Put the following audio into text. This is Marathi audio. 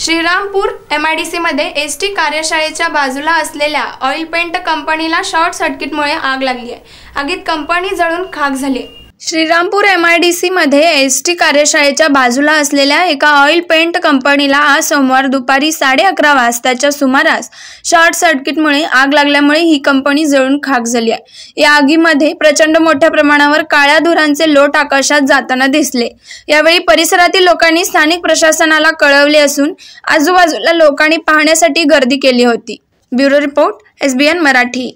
श्रीरामपूर एम आय डी सीमध्ये एस टी कार्यशाळेच्या बाजूला असलेल्या ऑइल पेंट कंपनीला शॉर्ट सर्किटमुळे आग लागली आहे आगीत कंपनी जळून खाक झाली श्रीरामपूर एम आय डी सीमध्ये एस टी कार्यशाळेच्या बाजूला असलेल्या एका ऑइल पेंट कंपनीला आज सोमवार दुपारी साडे अकरा वाजताच्या सुमारास शॉर्ट सर्किटमुळे आग लागल्यामुळे ही कंपनी जळून खाक झाली आहे या आगीमध्ये प्रचंड मोठ्या प्रमाणावर काळ्या धुरांचे लोट आकाशात जाताना दिसले यावेळी परिसरातील लोकांनी स्थानिक प्रशासनाला कळवले असून आजूबाजूला लोकांनी पाहण्यासाठी गर्दी केली होती ब्युरो रिपोर्ट एसबीएन मराठी